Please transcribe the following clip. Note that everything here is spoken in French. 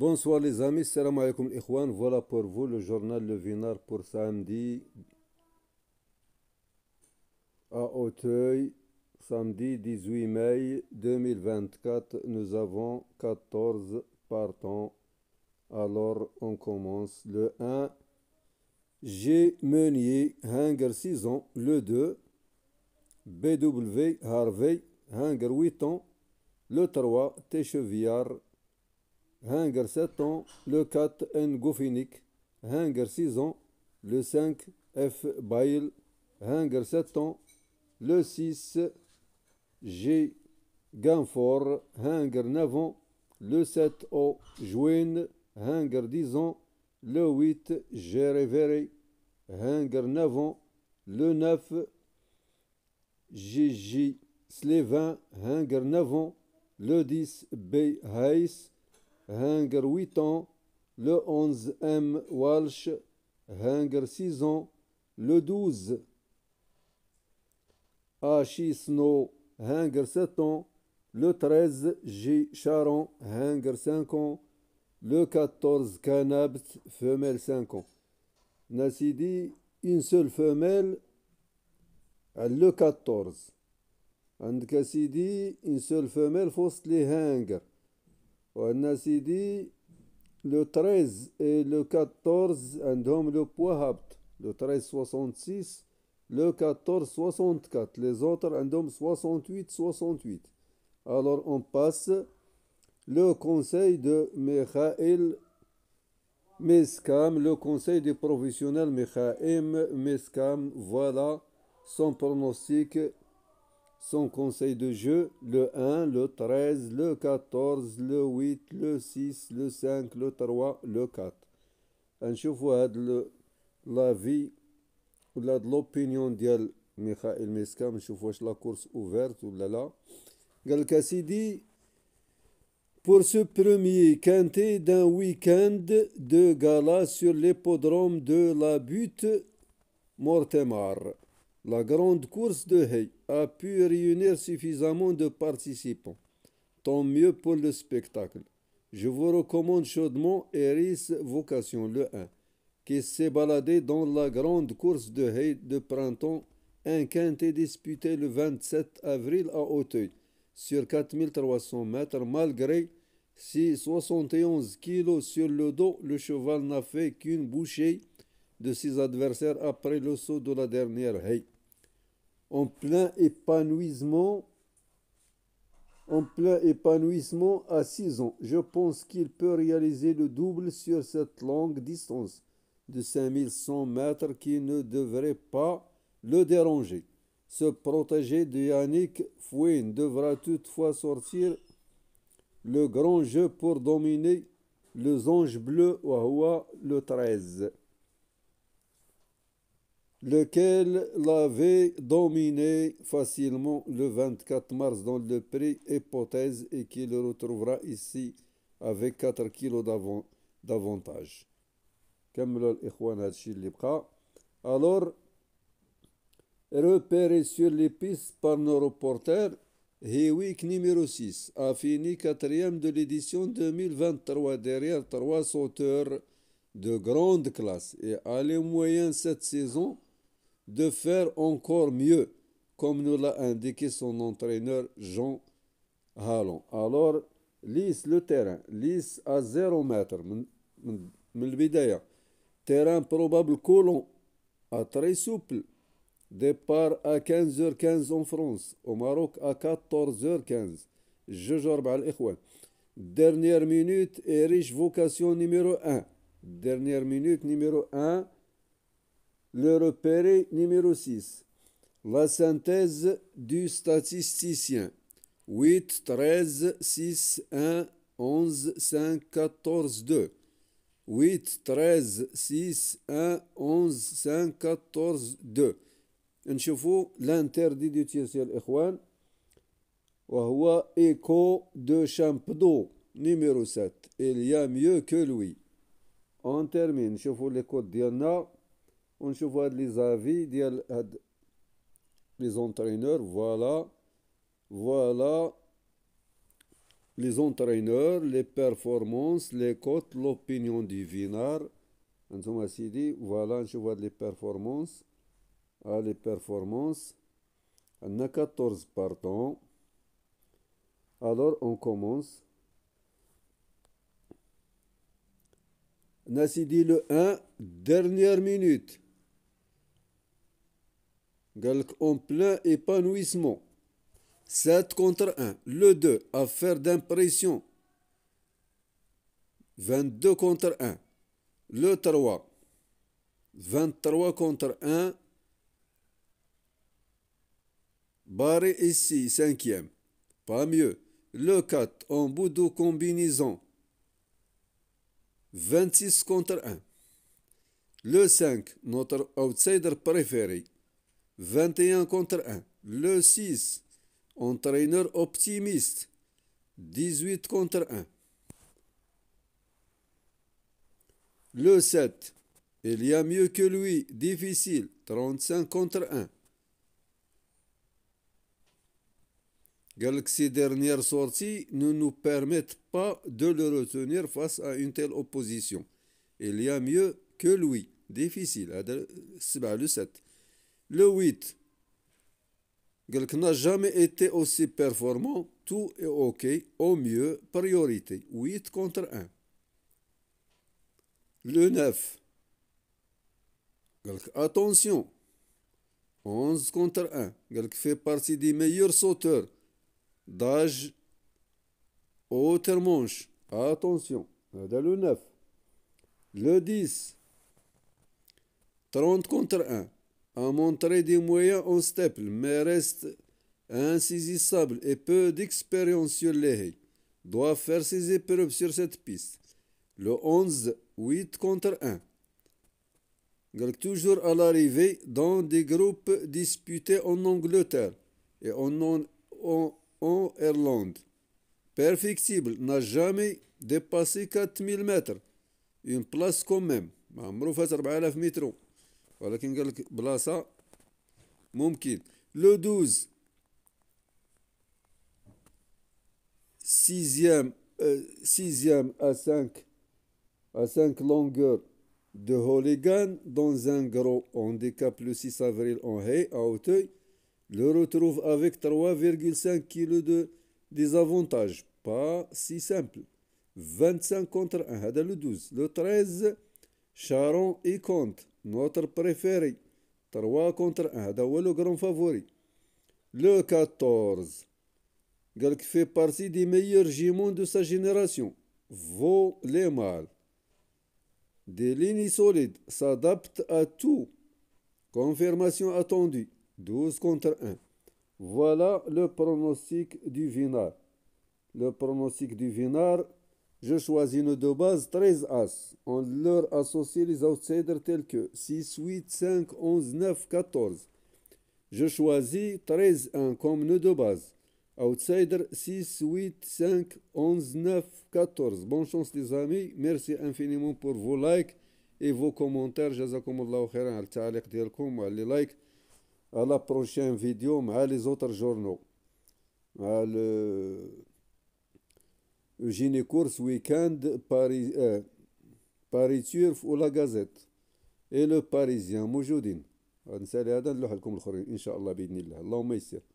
Bonsoir les amis, salam alaikum ikhwan. Voilà pour vous le journal Le Vinard pour samedi à Auteuil. Samedi 18 mai 2024, nous avons 14 partants. Alors on commence le 1. G. Meunier, Hunger 6 ans. Le 2. BW, Harvey, Hunger 8 ans. Le 3. Téchevillard, Hanger 7 ans, le 4 N Gofinic, Hanger 6 ans, le 5 F Bail, Hanger 7 ans, le 6 G Ganfor. Hanger 9 ans, le 7 O Jouin, Hanger 10 ans, le 8 Géréveré, Hanger 9 ans, le 9 GG Slevin, Hanger 9 ans, le 10 B Heiss, Hunger 8 ans, le 11 M. Walsh, Hunger 6 ans, le 12 H. Snow, 7 ans, le 13 G. Charon, Hunger 5 ans, le 14 Canabt, femelle 5 ans. Nassidi, une seule femelle, le 14. Nassidi, une seule femelle fausse les on euh, a dit le 13 et le 14 un' le le هابط Le 13 66 le 14 64 les autres homme 68 68 alors on passe le conseil de Mikhail Meskam, le conseil des professionnels Mikhail Meskam, voilà son pronostic son conseil de jeu, le 1, le 13, le 14, le 8, le 6, le 5, le 3, le 4. Un chauffeur لافي l'avis, هاد de ديال ميخائيل ميسكام نشوف واش لا course ouverte. Pour ce premier quintet d'un week-end de gala sur l'hippodrome de la butte Mortemar. La grande course de Hay a pu réunir suffisamment de participants. Tant mieux pour le spectacle. Je vous recommande chaudement Eris Vocation le 1, qui s'est baladé dans la grande course de Hay de printemps, un quintet disputé le 27 avril à Auteuil, sur 4300 mètres, malgré si 71 kilos sur le dos, le cheval n'a fait qu'une bouchée de ses adversaires après le saut de la dernière haie en plein épanouissement, en plein épanouissement à 6 ans. Je pense qu'il peut réaliser le double sur cette longue distance de 5100 mètres qui ne devrait pas le déranger. Ce protégé de Yannick Fouin devra toutefois sortir le grand jeu pour dominer le Bleus Bleu, Wahoua le 13 lequel l'avait dominé facilement le 24 mars dans le prix Hypothèse et qui le retrouvera ici avec 4 kilos d'avantage. Alors, repéré sur les pistes par nos reporters, Hewick numéro 6 a fini quatrième de l'édition 2023 derrière trois sauteurs de grande classe et a les moyens cette saison de faire encore mieux, comme nous l'a indiqué son entraîneur Jean Hallon. Alors, lisse le terrain, lisse à 0 mètre, terrain probable colon, à très souple, départ à 15h15 en France, au Maroc à 14h15, Dernière minute et riche vocation numéro 1. Dernière minute numéro 1 le repéré numéro 6. La synthèse du statisticien. 8, 13, 6, 1, 11, 5, 14, 2. 8, 13, 6, 1, 11, 5, 14, 2. chauffeur, l'interdit du tiercel Echouan. Ouahoua, écho de Champdo numéro 7 il y a mieux que lui on termine Chauffeur, les codes on se voit les avis, les entraîneurs, voilà. Voilà les entraîneurs, les performances, les cotes, l'opinion du Vinard. On se voit les performances. Ah, les performances. On a 14 partants. Alors, on commence. On a dit le 1, dernière minute en plein épanouissement. 7 contre 1. Le 2, affaire d'impression. 22 contre 1. Le 3, 23 contre 1. Barré ici, cinquième. Pas mieux. Le 4, en bout de combinaison. 26 contre 1. Le 5, notre outsider préféré. 21 contre 1. Le 6, entraîneur optimiste, 18 contre 1. Le 7, il y a mieux que lui, difficile, 35 contre 1. Galaxy dernière sortie ne nous permettent pas de le retenir face à une telle opposition. Il y a mieux que lui, difficile, bah, le 7. Le 8, Quelqu'un n'a jamais été aussi performant, tout est OK, au mieux, priorité, 8 contre 1. Le 9, attention, 11 contre 1, Quelqu'un fait partie des meilleurs sauteurs d'âge haute manche, attention, le 9. Le 10, 30 contre 1 a montré des moyens en steppe, mais reste insaisissable et peu d'expérience sur les doit faire ses épreuves sur cette piste. Le 11, 8 contre 1. Toujours à l'arrivée dans des groupes disputés en Angleterre et en, Irlande. Perfectible n'a jamais dépassé 4000 mètres. Une place quand même. 4000 mètres. Voilà قال لك بلاصه ممكن لو 12 à 5 à 5 longueurs de Hooligan dans un gros handicap le 6 avril en à Hauteuil le retrouve avec 3,5 kg de désavantage. Pas si simple. 25 contre 1, le 12. Le 13, Charon et Comte, notre préféré. 3 contre 1, هذا le grand favori. Le 14. qui fait partie des meilleurs gémons de sa génération. Vaut les mâles. Des lignes solides s'adaptent à tout. Confirmation attendue. 12 contre 1. Voilà le pronostic du Vinard. Le pronostic du Vinard je choisis une de base 13 As. On leur associe les outsiders tels que 6, 8, 5, 11, 9, 14. Je choisis 13 1 comme nœud de base. Outsider 6, 8, 5, 11, 9, 14. Bonne chance les amis. Merci infiniment pour vos likes et vos commentaires. Jazakumullahu khairan al ta'aliq les likes. À la prochaine vidéo, à les autres journaux. le جيني كورس ويكاند باري آه باري تيرف ولا غازيت اي لو باريزيان موجودين نسالي هذا نلوح لكم الاخرين ان شاء الله باذن الله اللهم يسر